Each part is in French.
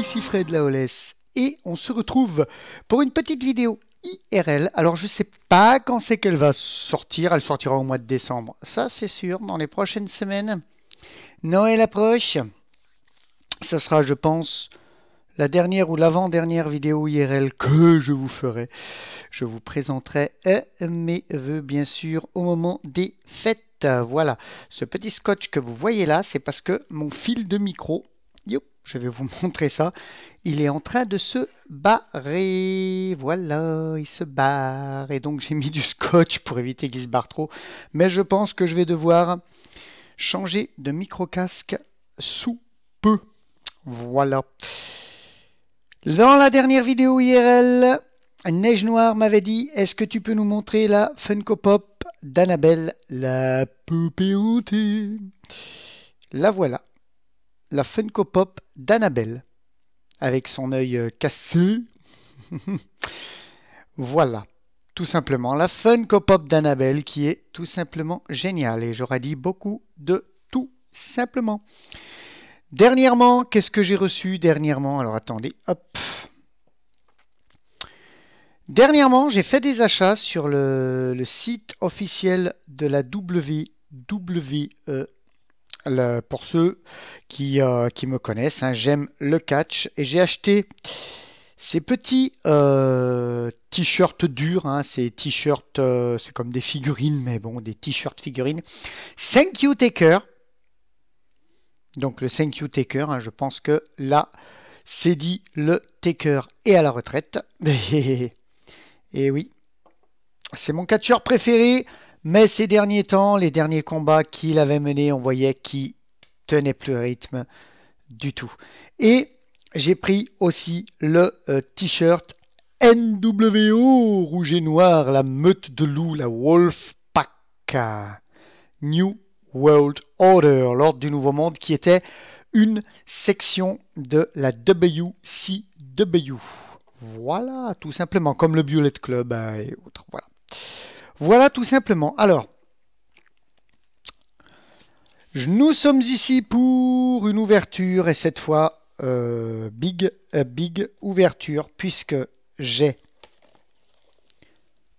ici Fred Laoles et on se retrouve pour une petite vidéo IRL. Alors je sais pas quand c'est qu'elle va sortir, elle sortira au mois de décembre, ça c'est sûr, dans les prochaines semaines. Noël approche, ça sera je pense la dernière ou l'avant-dernière vidéo IRL que je vous ferai. Je vous présenterai euh, mes vœux bien sûr au moment des fêtes. Voilà, ce petit scotch que vous voyez là, c'est parce que mon fil de micro je vais vous montrer ça. Il est en train de se barrer. Voilà, il se barre. Et donc j'ai mis du scotch pour éviter qu'il se barre trop. Mais je pense que je vais devoir changer de micro-casque sous peu. Voilà. Dans la dernière vidéo IRL, Neige Noire m'avait dit Est-ce que tu peux nous montrer la Funko Pop d'Annabelle, la poupée hantée La voilà la Funko Pop d'Annabelle, avec son œil euh, cassé. voilà, tout simplement, la Funko Pop d'Annabelle qui est tout simplement géniale, et j'aurais dit beaucoup de tout simplement. Dernièrement, qu'est-ce que j'ai reçu dernièrement Alors attendez, hop. Dernièrement, j'ai fait des achats sur le, le, site officiel de la WWE pour ceux qui, euh, me connaissent, hein, j'aime le catch et j'ai acheté ces petits euh, t-shirts durs, hein, ces t-shirts, euh, c'est comme des figurines, mais bon, des t-shirts figurines. Thank you taker. Donc le thank you taker, hein, je pense que là, c'est dit le taker est à la retraite. et oui, c'est mon catcheur préféré. Mais ces derniers temps, les derniers combats qu'il avait menés, on voyait qu'il tenait plus rythme du tout. Et j'ai pris aussi le euh, t-shirt NWO rouge et noir, la meute de loup, la Wolf Pack. New World Order, l'ordre du Nouveau Monde, qui était une section de la WCW. Voilà, tout simplement, comme le Bullet Club euh, et autres. Voilà. Voilà tout simplement. Alors, nous sommes ici pour une ouverture et cette fois euh, big, euh, big ouverture puisque j'ai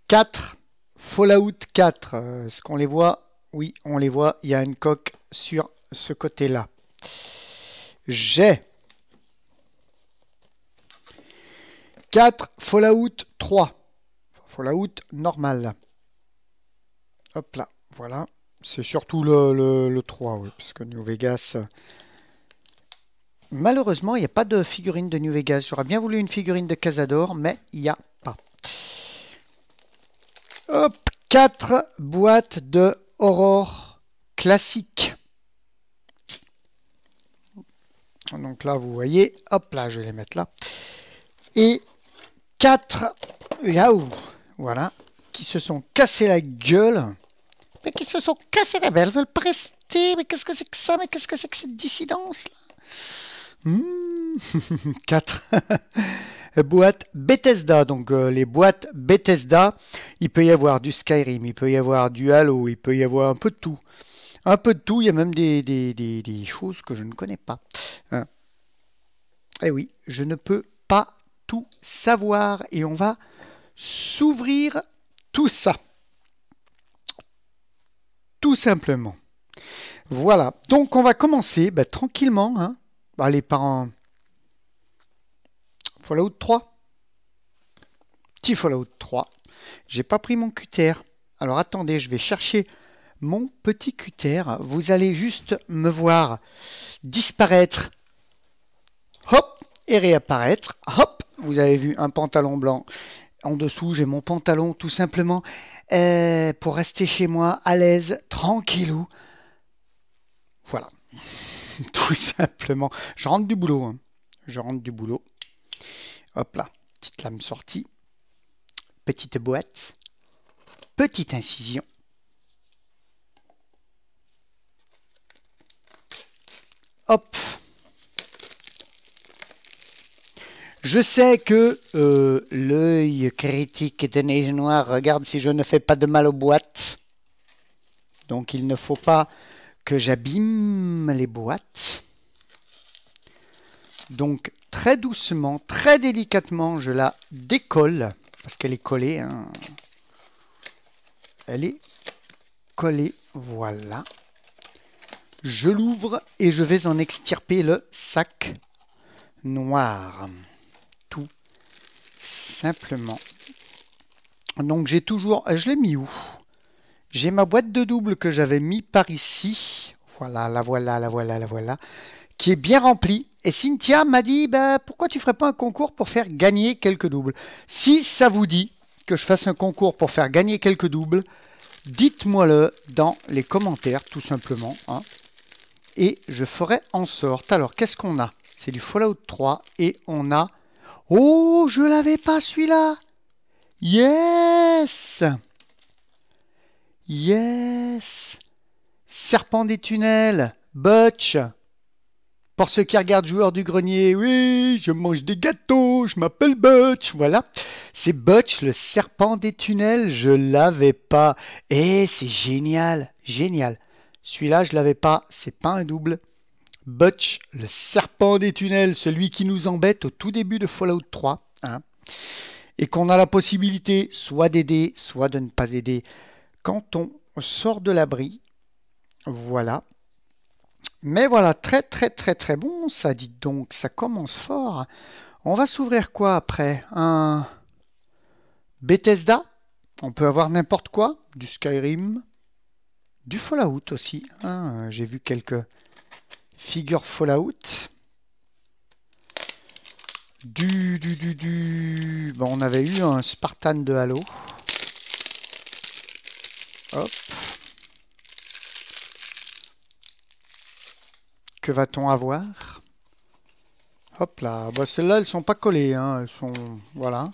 4 Fallout 4. Euh, est-ce qu'on les voit Oui, on les voit. Il y a une coque sur ce côté-là. J'ai 4 Fallout 3. Fallout normal. Hop là, voilà. C'est surtout le, 3, oui, parce que New Vegas... Euh, malheureusement, il n'y a pas de figurine de New Vegas. J'aurais bien voulu une figurine de Casador, mais il n'y a pas. Hop, 4 boîtes de Aurore classique. Donc là, vous voyez, hop là, je vais les mettre là. Et 4, yaou, voilà, qui se sont cassés la gueule, mais qui se sont cassés la belle, veulent pas rester, mais qu'est-ce que c'est que ça, mais qu'est-ce que c'est que cette dissidence là 4. Hmm. boîte Bethesda. Donc euh, les boîtes Bethesda, il peut y avoir du Skyrim, il peut y avoir du Halo, il peut y avoir un peu de tout. Un peu de tout, il y a même des, choses que je ne connais pas. Hein. Eh oui, je ne peux pas tout savoir et on va s'ouvrir tout ça. Tout simplement. Voilà. Donc on va commencer ben, tranquillement. Hein. Allez, par un Fallout 3. Petit Fallout 3. J'ai pas pris mon cutter, Alors attendez, je vais chercher mon petit cutter, Vous allez juste me voir disparaître. Hop et réapparaître. Hop, vous avez vu un pantalon blanc en dessous, j'ai mon pantalon tout simplement euh, pour rester chez moi à l'aise, tranquillou. Voilà, tout simplement. Je rentre du boulot. Hein. Je rentre du boulot. Hop là, petite lame sortie, petite boîte, petite incision. Hop, Je sais que euh, l'œil critique des neige noire, regarde si je ne fais pas de mal aux boîtes. Donc il ne faut pas que j'abîme les boîtes. Donc très doucement, très délicatement, je la décolle. Parce qu'elle est collée. Hein. Elle est collée, voilà. Je l'ouvre et je vais en extirper le sac noir. Simplement. Donc j'ai toujours... Euh, je l'ai mis où J'ai ma boîte de double que j'avais mis par ici. Voilà, la voilà, la voilà, la voilà. Qui est bien remplie. Et Cynthia m'a dit, ben, pourquoi tu ferais pas un concours pour faire gagner quelques doubles Si ça vous dit que je fasse un concours pour faire gagner quelques doubles, dites-moi le dans les commentaires, tout simplement. Hein. Et je ferai en sorte. Alors, qu'est-ce qu'on a C'est du Fallout 3 et on a Oh, je l'avais pas celui-là. Yes. Yes. Serpent des tunnels. Butch. Pour ceux qui regardent Joueur du Grenier, oui, je mange des gâteaux, je m'appelle Butch, voilà. C'est Butch, le serpent des tunnels, je l'avais pas. Eh, c'est génial, génial. Celui-là, je l'avais pas, c'est pas un double. Butch, le serpent des tunnels, celui qui nous embête au tout début de Fallout 3, hein, et qu'on a la possibilité soit d'aider, soit de ne pas aider quand on sort de l'abri. Voilà. Mais voilà, très très très très bon, ça dit donc, ça commence fort. On va s'ouvrir quoi après Un Bethesda On peut avoir n'importe quoi, du Skyrim, du Fallout aussi. Hein, j'ai vu quelques figure Fallout. Du, du, du, du. on avait eu un Spartan de Halo. Hop. Que va-t-on avoir Hop là. Bon, bah, Celles-là, elles sont pas collées. Hein. Elles sont... Voilà.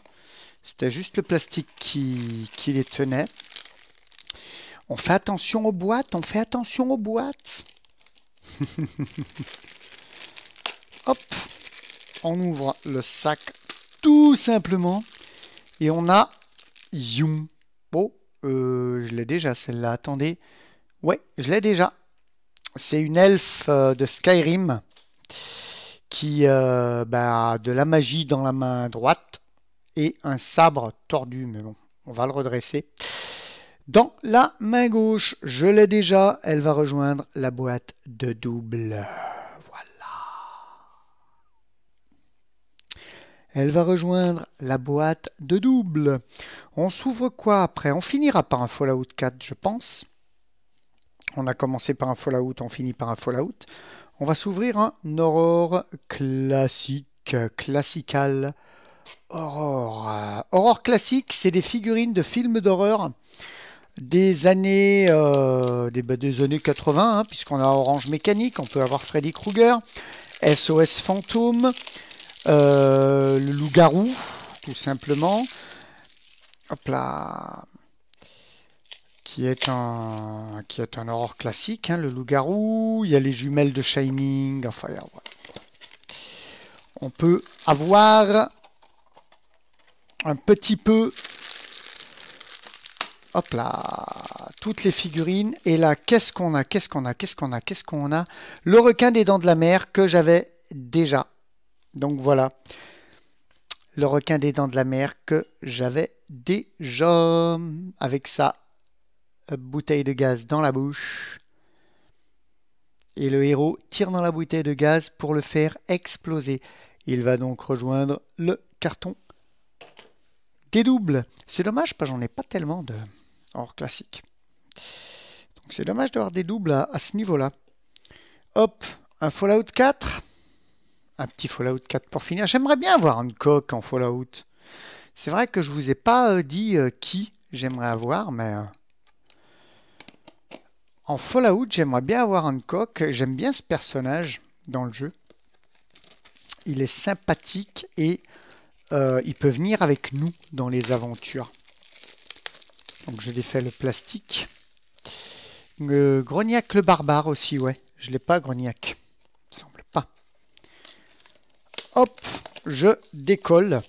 C'était juste le plastique qui, qui les tenait. On fait attention aux boîtes. On fait attention aux boîtes. Hop, on ouvre le sac tout simplement et on a Youm. Bon, oh, euh, je l'ai déjà celle-là, attendez. Ouais, je l'ai déjà. C'est une elfe euh, de Skyrim qui euh, bah, a de la magie dans la main droite et un sabre tordu, mais bon, on va le redresser dans la main gauche. Je l'ai déjà, elle va rejoindre la boîte de double. Voilà. Elle va rejoindre la boîte de double. On s'ouvre quoi après On finira par un Fallout 4, je pense. On a commencé par un Fallout, on finit par un Fallout. On va s'ouvrir un Aurore classique, classical. Aurore. Aurore classique, c'est des figurines de films d'horreur des années, euh, bah, des, années 80, hein, puisqu'on a Orange Mécanique, on peut avoir Freddy Krueger, SOS Fantôme, euh, le Loup-Garou, tout simplement. Hop qui est un, qui est un horror classique, hein, le loup-garou, il y a les jumelles de Shining, enfin, on peut avoir un petit peu Hop là, toutes les figurines. Et là, qu'est-ce qu'on a, qu'est-ce qu'on a, qu'est-ce qu'on a, qu'est-ce qu'on a Le requin des dents de la mer que j'avais déjà. Donc voilà, le requin des dents de la mer que j'avais déjà. Avec sa bouteille de gaz dans la bouche. Et le héros tire dans la bouteille de gaz pour le faire exploser. Il va donc rejoindre le carton des doubles, c'est dommage parce que j'en ai pas tellement de hors classique. Donc c'est dommage d'avoir des doubles à, ce niveau-là. Hop, un Fallout 4. Un petit Fallout 4 pour finir. J'aimerais bien avoir une coque en Fallout. C'est vrai que je vous ai pas euh, dit euh, qui j'aimerais avoir, mais... Euh, en Fallout, j'aimerais bien avoir une coque. J'aime bien ce personnage dans le jeu. Il est sympathique et euh, il peut venir avec nous dans les aventures. Donc je défais le plastique. Euh, grognac le barbare aussi, ouais. Je l'ai pas, Grognac. semble pas. Hop, je décolle.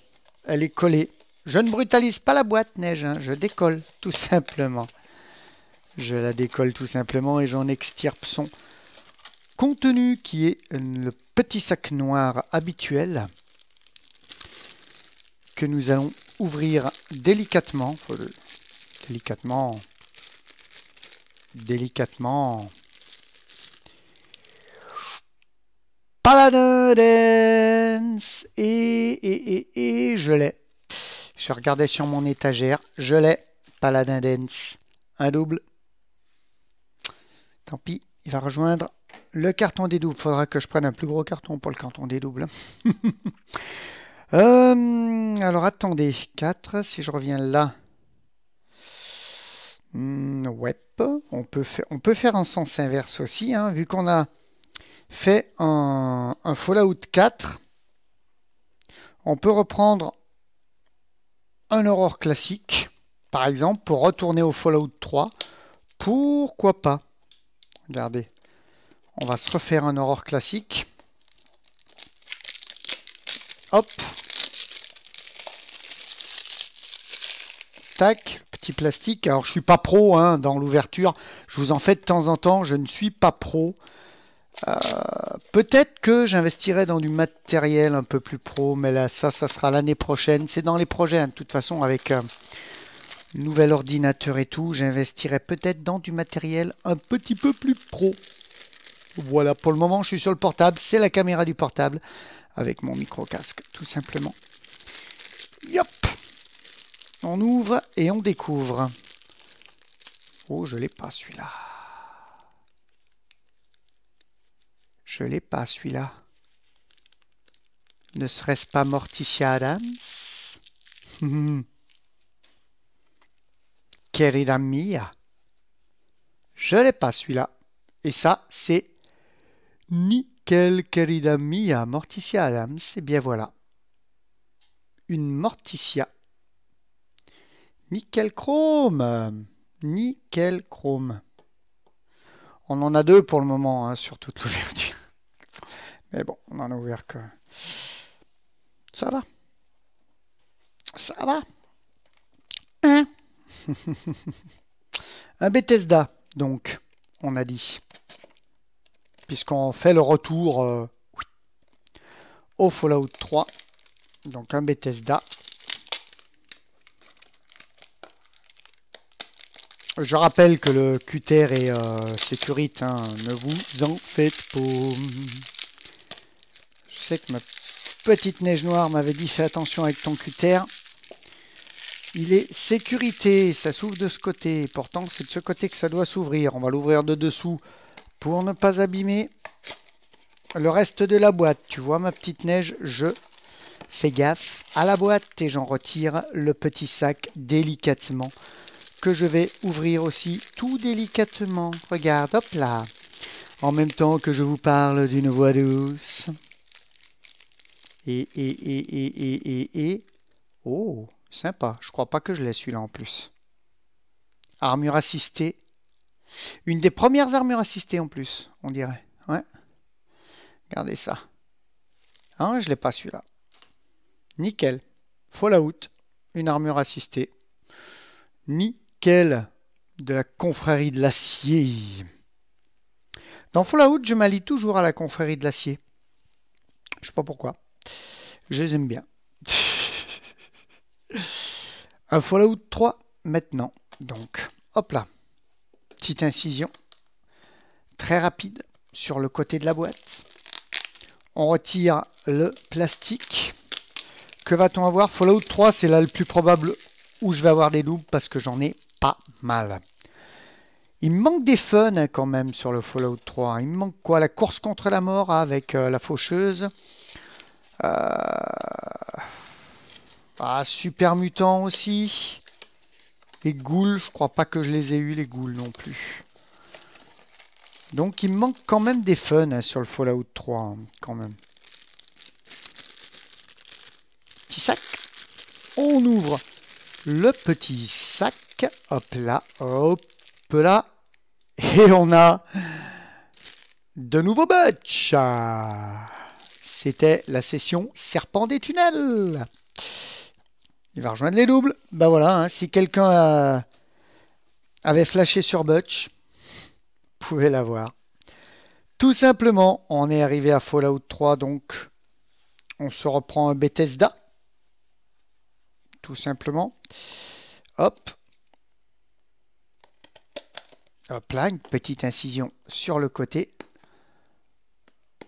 Elle est collée. Je ne brutalise pas la boîte, Neige. Hein. Je décolle, tout simplement. Je la décolle tout simplement et j'en extirpe son contenu qui est le petit sac noir habituel nous allons ouvrir délicatement. Délicatement. Délicatement. Paladin Dance et, et, et, et je l'ai. Je regardais sur mon étagère. Je l'ai. Paladin Dance. Un double. Tant pis. Il va rejoindre le carton des doubles. Faudra que je prenne un plus gros carton pour le carton des doubles. Euh, alors attendez, 4, si je reviens là. web, hmm, on peut, faire, on peut faire sens inverse aussi, hein, vu qu'on a fait un, un Fallout 4. On peut reprendre un Aurore classique, par exemple, pour retourner au Fallout 3. Pourquoi pas Regardez, on va se refaire un Aurore classique. Hop. Tac, petit plastique. Alors, je suis pas pro hein, dans l'ouverture. Je vous en fais de temps en temps. Je ne suis pas pro. Euh, peut-être que j'investirai dans du matériel un peu plus pro, mais là, ça, ça sera l'année prochaine. C'est dans les projets, hein, de toute façon, avec un euh, nouvel ordinateur et tout, j'investirai peut-être dans du matériel un petit peu plus pro. Voilà, pour le moment, je suis sur le portable, c'est la caméra du portable avec mon micro-casque, tout simplement. Yop On ouvre et on découvre. Oh, je l'ai pas celui-là. Je l'ai pas celui-là. Ne serait-ce pas Morticia Adams Querida mia. Je l'ai pas celui-là. Et ça, c'est ni quelle querida Morticia Adams c'est eh bien voilà, une Morticia. Nickel chrome Nickel chrome. On en a deux pour le moment surtout hein, sur toute l'ouverture. Mais bon, on en a ouvert que... Ça va. Ça va. Hein Un Bethesda, donc, on a dit puisqu'on fait le retour euh, au Fallout 3, donc un Bethesda. Je rappelle que le cutter est euh, sécurité, hein, ne vous en faites pas. Je sais que ma petite neige noire m'avait dit fais attention avec ton cutter. » Il est sécurité, ça s'ouvre de ce côté. Pourtant, c'est de ce côté que ça doit s'ouvrir. On va l'ouvrir de dessous pour ne pas abîmer le reste de la boîte. Tu vois ma petite neige, je fais gaffe à la boîte et j'en retire le petit sac délicatement que je vais ouvrir aussi tout délicatement. Regarde, hop là, en même temps que je vous parle d'une voix douce. Et, et, et, et, et, et, Oh, sympa, je crois pas que je l'ai celui-là en plus. Armure assistée, une des premières armures assistées en plus, on dirait. Ouais. Regardez ça. Hein, je l'ai pas celui-là. Nickel. Fallout, une armure assistée. Nickel. De la confrérie de l'acier. Dans Fallout, je m'allie toujours à la confrérie de l'acier. Je sais pas pourquoi. Je les aime bien. Un Fallout 3 maintenant. Donc, hop là petite incision très rapide sur le côté de la boîte. On retire le plastique. Que va-t-on avoir Fallout 3, c'est là le plus probable où je vais avoir des doubles parce que j'en ai pas mal. Il me manque des fun hein, quand même sur le Fallout 3. Il me manque quoi La course contre la mort hein, avec euh, la faucheuse. Euh, ah, super mutant aussi. Les ghouls, je crois pas que je les ai eu les ghouls non plus. Donc il me manque quand même des fun hein, sur le Fallout 3, quand même. Petit sac. On ouvre le petit sac. Hop là, hop là. Et on a de nouveaux batchs. C'était la session Serpent des tunnels. Il va rejoindre les doubles. ben voilà, hein, si quelqu'un avait flashé sur Butch, vous pouvez l'avoir. Tout simplement, on est arrivé à Fallout 3, donc on se reprend Bethesda. Tout simplement. Hop. Hop là, une petite incision sur le côté.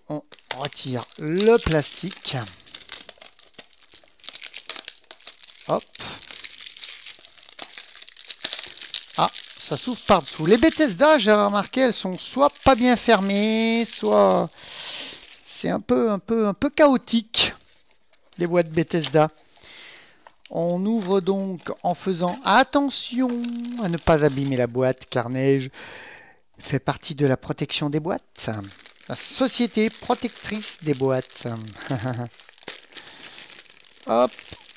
On retire le plastique. Hop. Ah, ça s'ouvre par dessous. Les Bethesda, j'ai remarqué, elles sont soit pas bien fermées, soit c'est un peu, un peu, un peu chaotique. Les boîtes Bethesda. On ouvre donc en faisant attention à ne pas abîmer la boîte, car neige fait partie de la protection des boîtes. La société protectrice des boîtes. Hop,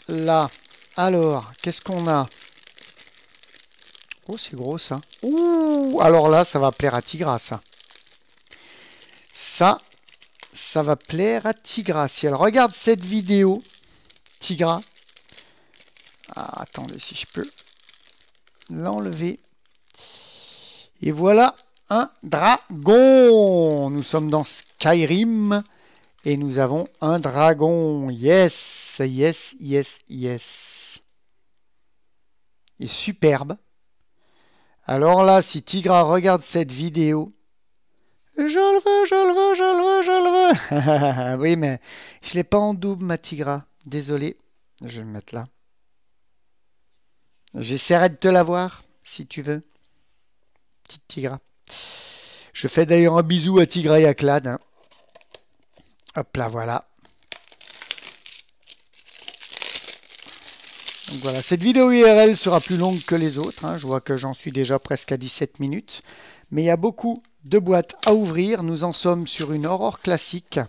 là. Alors, qu'est-ce qu'on a Oh, c'est gros ça. Ouh, alors là, ça va plaire à Tigra, ça. Ça, ça va plaire à Tigra. Si elle regarde cette vidéo, Tigra. Ah, attendez si je peux l'enlever. Et voilà un dragon. Nous sommes dans Skyrim. Et nous avons un dragon. Yes, yes, yes, yes. Il est superbe. Alors là, si Tigra regarde cette vidéo, je le veux, je le veux, je le veux, je le veux. oui, mais je ne l'ai pas en double, ma Tigra. Désolé. Je vais le mettre là. J'essaierai de te la voir, si tu veux. Petite Tigra. Je fais d'ailleurs un bisou à Tigra et à Clad. Hein. Hop là, voilà. Donc voilà, cette vidéo IRL sera plus longue que les autres. Hein. Je vois que j'en suis déjà presque à 17 minutes. Mais il y a beaucoup de boîtes à ouvrir. Nous en sommes sur une Aurore classique.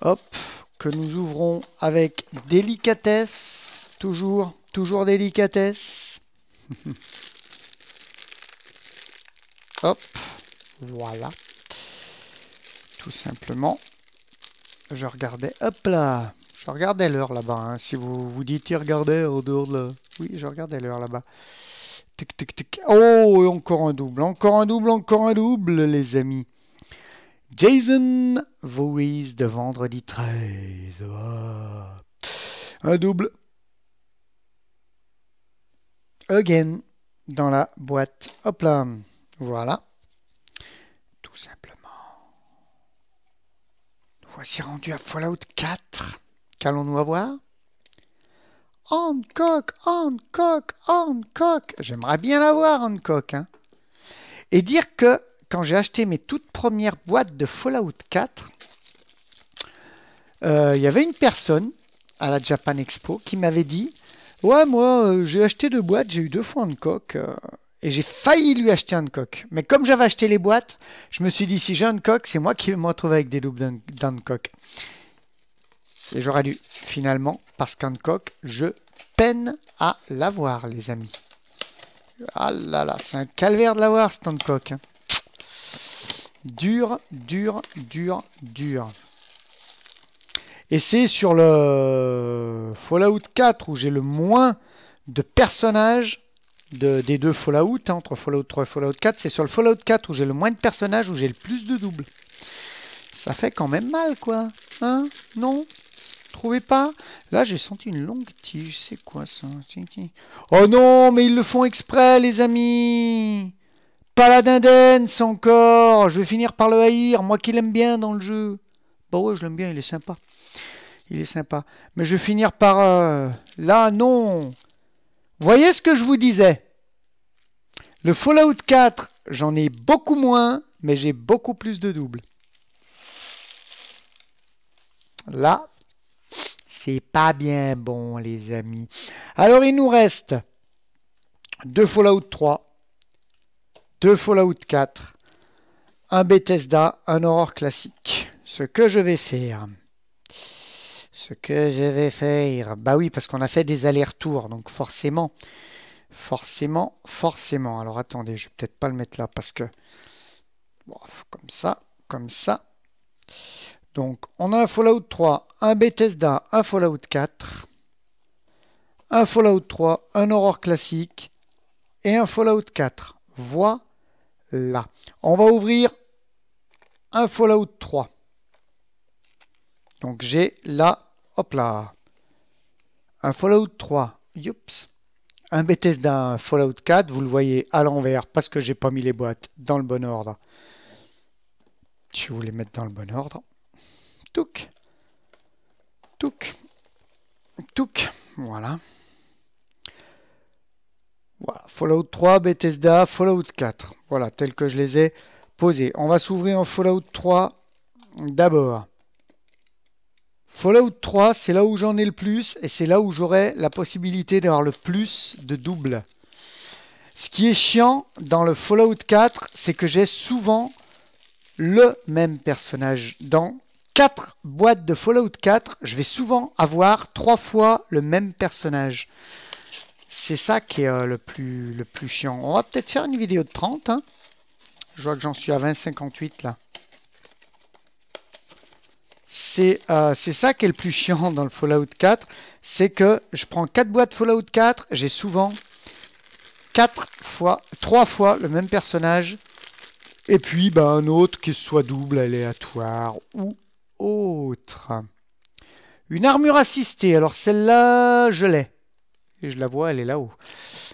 Hop, que nous ouvrons avec délicatesse. Toujours, toujours délicatesse. Hop, voilà. Tout simplement je regardais, hop là, je regardais l'heure là-bas. Hein. Si vous vous dites, regardez regardait au de là. Oui, je regardais l'heure là-bas. Tic, tic, tic. Oh, encore un double, encore un double, encore un double, les amis. Jason Voorhees de vendredi 13. Ah. Un double. Again, dans la boîte. Hop là. Voilà. Tout simplement. Voici rendu à Fallout 4. Qu'allons-nous avoir Hancock, Hancock, Hancock. J'aimerais bien l'avoir, Hancock. Hein Et dire que quand j'ai acheté mes toutes premières boîtes de Fallout 4, il euh, y avait une personne à la Japan Expo qui m'avait dit Ouais, moi, euh, j'ai acheté deux boîtes, j'ai eu deux fois Hancock. Euh et j'ai failli lui acheter un coq. Mais comme j'avais acheté les boîtes, je me suis dit si j'ai un coq, c'est moi qui vais me retrouver avec des doubles d'un coq. Et j'aurais dû finalement, parce qu'un coq, je peine à l'avoir, les amis. Ah là là, c'est un calvaire de l'avoir, cet Hancock. Hein. Dur, dur, dur, dur. Et c'est sur le Fallout 4 où j'ai le moins de personnages des deux Fallout, hein, entre Fallout 3 et Fallout 4, c'est sur le Fallout 4 où j'ai le moins de personnages, où j'ai le plus de doubles. Ça fait quand même mal, quoi. Hein Non Trouvez pas Là, j'ai senti une longue tige. C'est quoi ça Oh non, mais ils le font exprès, les amis Pas la encore Je vais finir par le haïr, moi qui l'aime bien dans le jeu. Bah ouais, je l'aime bien, il est sympa. Il est sympa. Mais je vais finir par... Euh, là, non Voyez ce que je vous disais. Le Fallout 4, j'en ai beaucoup moins, mais j'ai beaucoup plus de doubles. Là, c'est pas bien bon, les amis. Alors, il nous reste deux Fallout 3, deux Fallout 4, un Bethesda, un Aurore classique. Ce que je vais faire. Ce que je vais faire. Bah oui, parce qu'on a fait des allers-retours, donc forcément. Forcément, forcément. Alors attendez, je vais peut-être pas le mettre là parce que. Bon, comme ça, comme ça. Donc on a un Fallout 3, un Bethesda, un Fallout 4, un Fallout 3, un Aurore classique et un Fallout 4. Voilà. On va ouvrir un Fallout 3. Donc j'ai là Hop là. Un Fallout 3. Youps. Un Bethesda Fallout 4, vous le voyez à l'envers parce que j'ai pas mis les boîtes dans le bon ordre. Je vais les mettre dans le bon ordre. Touc. Touc. Touc. Voilà. Voilà. Fallout 3, Bethesda, Fallout 4. Voilà, tel que je les ai posés. On va s'ouvrir en Fallout 3 d'abord. Fallout 3, c'est là où j'en ai le plus et c'est là où j'aurai la possibilité d'avoir le plus de doubles. Ce qui est chiant dans le Fallout 4, c'est que j'ai souvent le même personnage. Dans 4 boîtes de Fallout 4, je vais souvent avoir 3 fois le même personnage. C'est ça qui est euh, le, plus, le plus chiant. On va peut-être faire une vidéo de 30. Hein. Je vois que j'en suis à 20,58 là. Euh, c'est ça qui est le plus chiant dans le Fallout 4, c'est que je prends 4 boîtes Fallout 4, j'ai souvent 4 fois, 3 fois le même personnage, et puis ben, un autre qui soit double, aléatoire ou autre. Une armure assistée, alors celle-là, je l'ai je la vois, elle est là-haut,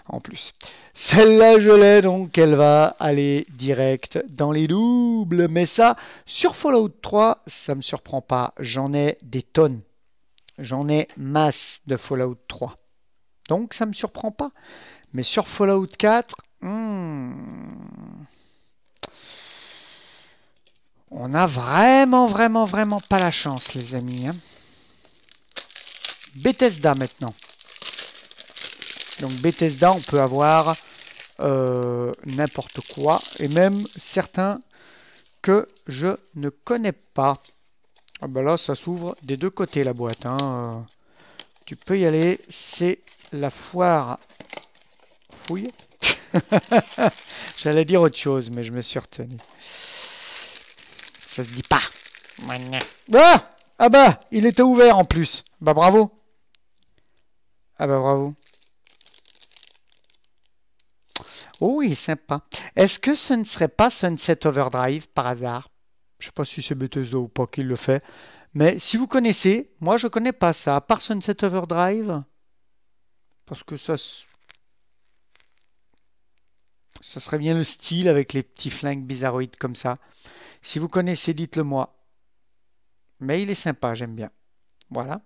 en plus. Celle-là, je l'ai, donc elle va aller direct dans les doubles. Mais ça, sur Fallout 3, ça ne me surprend pas. J'en ai des tonnes. J'en ai masse de Fallout 3. Donc ça ne me surprend pas. Mais sur Fallout 4, hmm, on n'a vraiment, vraiment, vraiment pas la chance, les amis. Hein. Bethesda maintenant. Donc Bethesda, on peut avoir euh, n'importe quoi, et même certains que je ne connais pas. Ah ben là, ça s'ouvre des deux côtés la boîte. Hein. tu peux y aller, c'est la foire fouille. J'allais dire autre chose, mais je me suis retenu. Ça se dit pas. Ah, ah bah, il était ouvert en plus. Bah bravo. Ah bah bravo. Oh oui, sympa. Est-ce que ce ne serait pas Sunset Overdrive par hasard Je ne sais pas si c'est Bethesda ou pas qu'il le fait. Mais si vous connaissez, moi je ne connais pas ça, à part Sunset Overdrive. Parce que ça. Ça serait bien le style avec les petits flingues bizarroïdes comme ça. Si vous connaissez, dites-le moi. Mais il est sympa, j'aime bien. Voilà.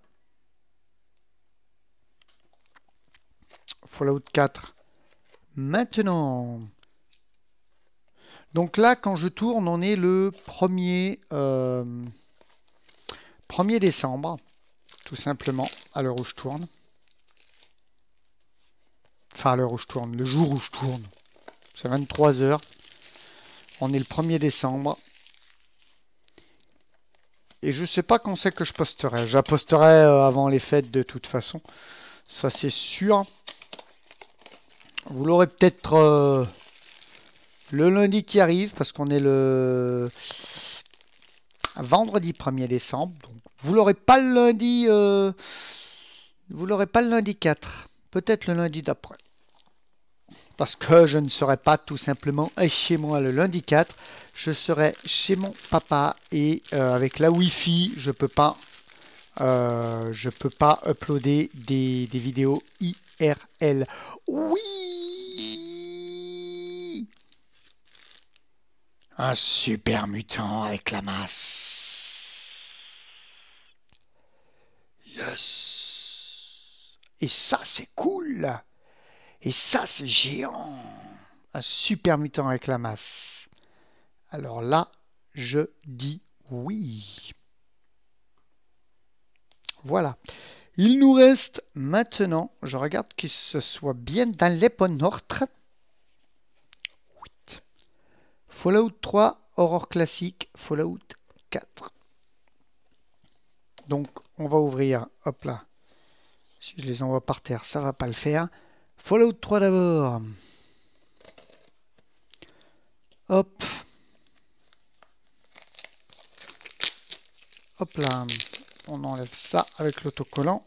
Fallout 4 maintenant. Donc là, quand je tourne, on est le 1er, 1er euh, décembre, tout simplement, à l'heure où je tourne. Enfin, à l'heure où je tourne, le jour où je tourne. C'est 23h. On est le 1er décembre. Et je ne sais pas quand c'est que je posterai. J'apposterai euh, avant les fêtes de toute façon. Ça, c'est sûr. Vous l'aurez peut-être euh, le lundi qui arrive, parce qu'on est le vendredi 1er décembre. vous l'aurez pas le lundi. Euh, vous l'aurez pas le lundi 4. Peut-être le lundi d'après. Parce que je ne serai pas tout simplement chez moi le lundi 4. Je serai chez mon papa et euh, avec la Wi-Fi, je peux pas. je peux pas uploader des, des vidéos i Rl Oui Un super mutant avec la masse. Yes Et ça, c'est cool Et ça, c'est géant Un super mutant avec la masse. Alors là, je dis oui. Voilà. Il nous reste maintenant, je regarde qu'il ce soit bien dans ordres. Fallout 3, Horror classique, Fallout 4. Donc, on va ouvrir, hop là. Si je les envoie par terre, ça va pas le faire. Fallout 3 d'abord. Hop. Hop là on enlève ça avec l'autocollant.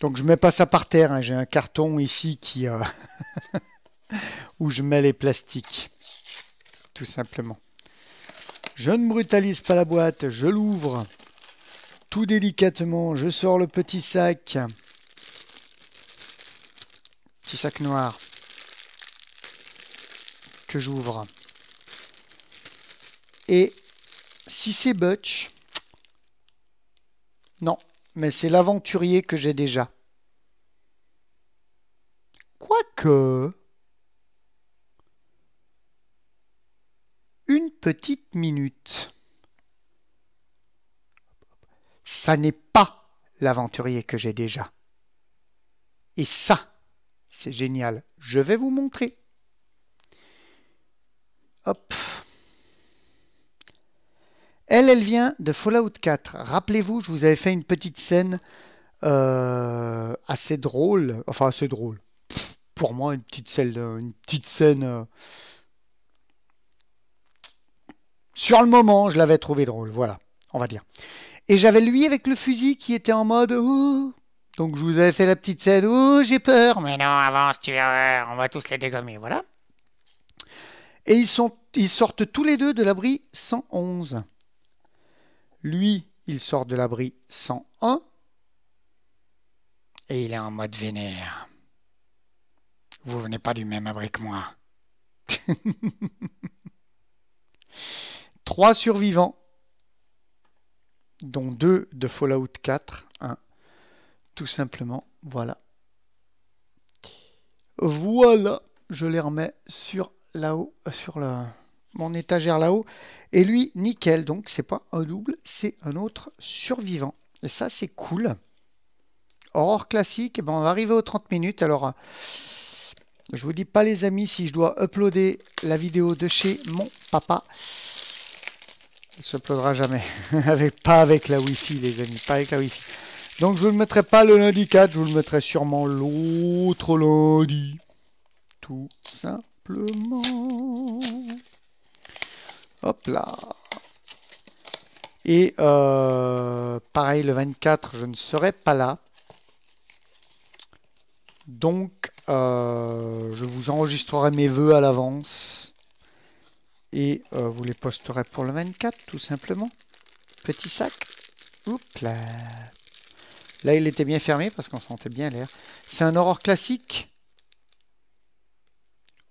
Donc je mets pas ça par terre, hein. j'ai un carton ici qui euh, où je mets les plastiques, tout simplement. Je ne brutalise pas la boîte, je l'ouvre tout délicatement, je sors le petit sac, petit sac noir que j'ouvre. Et si c'est Butch, non, mais c'est l'aventurier que j'ai déjà. Quoique... Une petite minute. Ça n'est pas l'aventurier que j'ai déjà. Et ça, c'est génial. Je vais vous montrer. Hop. Elle, elle vient de Fallout 4. Rappelez-vous, je vous avais fait une petite scène euh, assez drôle. Enfin, assez drôle. Pour moi, une petite scène. Euh, euh, sur le moment, je l'avais trouvé drôle. Voilà, on va dire. Et j'avais lui avec le fusil qui était en mode. Oh, donc, je vous avais fait la petite scène. Oh, j'ai peur. Mais non, avance, tu vas On va tous les dégommer. Voilà. Et ils, sont, ils sortent tous les deux de l'abri 111. Lui, il sort de l'abri 101 et il est en mode vénère. Vous venez pas du même abri que moi. Trois survivants, dont deux de Fallout 4. Tout simplement, voilà. Voilà, je les remets sur là-haut, euh, sur la mon étagère là-haut. Et lui, nickel, donc c'est pas un double, c'est un autre survivant. Et ça, c'est cool. Aurore classique, eh ben, on va arriver aux 30 minutes. Alors, euh, je vous dis pas les amis si je dois uploader la vidéo de chez mon papa. Elle s'uploadera jamais. avec, pas avec la Wi-Fi, les amis, pas avec la Wi-Fi. Donc je ne mettrai pas le lundi 4, je vous le mettrai sûrement l'autre lundi. Tout simplement. Hop là. Et euh, pareil, le 24, je ne serai pas là. Donc, euh, je vous enregistrerai mes vœux à l'avance. Et euh, vous les posterez pour le 24, tout simplement. Petit sac. Hop là. Là, il était bien fermé parce qu'on sentait bien l'air. C'est un aurore classique.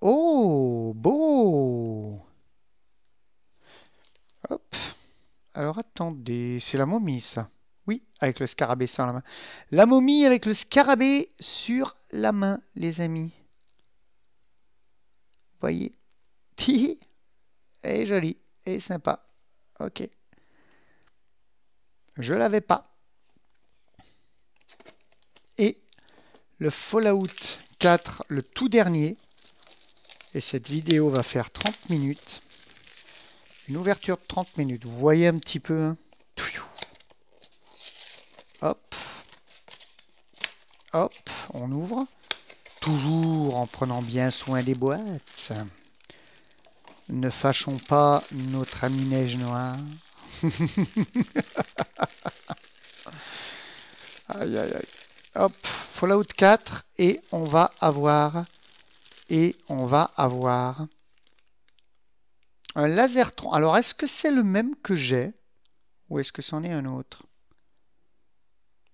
Oh, beau Hop. Alors attendez, c'est la momie ça. Oui, avec le scarabée sur la main. La momie avec le scarabée sur la main, les amis. Voyez Elle est jolie, elle est sympa. Ok. Je l'avais pas. Et le Fallout 4, le tout dernier. Et cette vidéo va faire 30 minutes. Une ouverture de 30 minutes. Vous voyez un petit peu. Hein. Hop. Hop, on ouvre. Toujours en prenant bien soin des boîtes. Ne fâchons pas notre ami Neige Noire. aïe, aïe, aïe. Hop, Fallout 4. Et on va avoir... Et on va avoir... Un lasertron. Alors, est-ce que c'est le même que j'ai Ou est-ce que c'en est un autre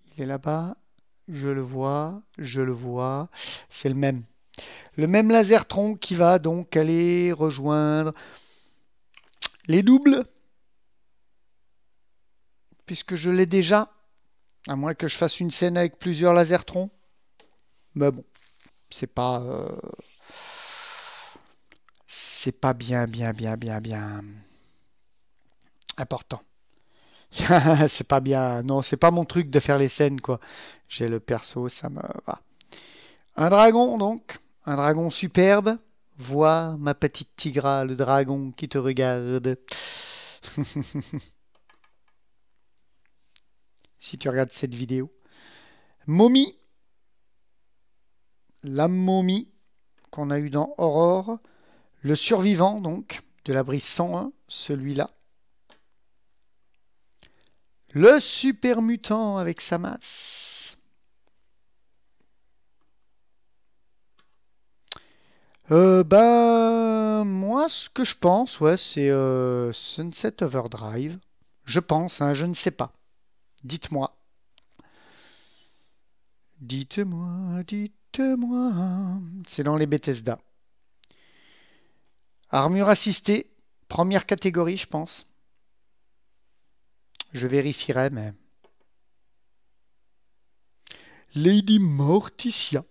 Il est là-bas. Je le vois. Je le vois. C'est le même. Le même lasertron qui va donc aller rejoindre les doubles. Puisque je l'ai déjà. À moins que je fasse une scène avec plusieurs lasertrons. Mais bon, c'est pas... Euh, c'est pas bien, bien, bien, bien, bien important. c'est pas bien. Non, c'est pas mon truc de faire les scènes, quoi. J'ai le perso, ça me va. Un dragon, donc. Un dragon superbe. Vois, ma petite Tigra, le dragon qui te regarde. si tu regardes cette vidéo. Momie. La momie qu'on a eue dans Aurore. Le survivant, donc, de l'abri 101, celui-là. Le super mutant avec sa masse. Euh, bah, moi, ce que je pense, ouais, c'est euh, Sunset Overdrive. Je pense, hein, je ne sais pas. Dites-moi. Dites-moi, dites-moi. C'est dans les Bethesda. Armure assistée, première catégorie, je pense. Je vérifierai, mais. Lady Morticia.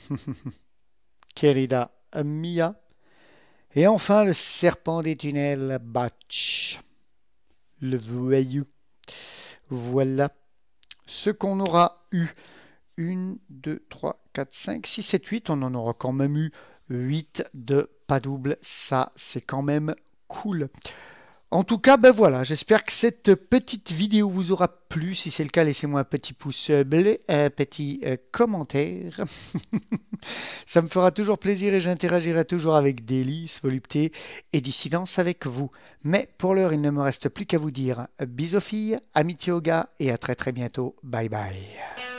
Querida Mia. Et enfin, le serpent des tunnels, Batch. Le voyou. Voilà ce qu'on aura eu. 1, 2, 3, 4, 5, 6, 7, 8. On en aura quand même eu 8 de pas double, ça c'est quand même cool. En tout cas, ben voilà, j'espère que cette petite vidéo vous aura plu. Si c'est le cas, laissez-moi un petit pouce bleu, un petit euh, commentaire. ça me fera toujours plaisir et j'interagirai toujours avec délices, volupté et dissidence avec vous. Mais pour l'heure, il ne me reste plus qu'à vous dire bisous filles, amitié aux gars et à très très bientôt. Bye bye.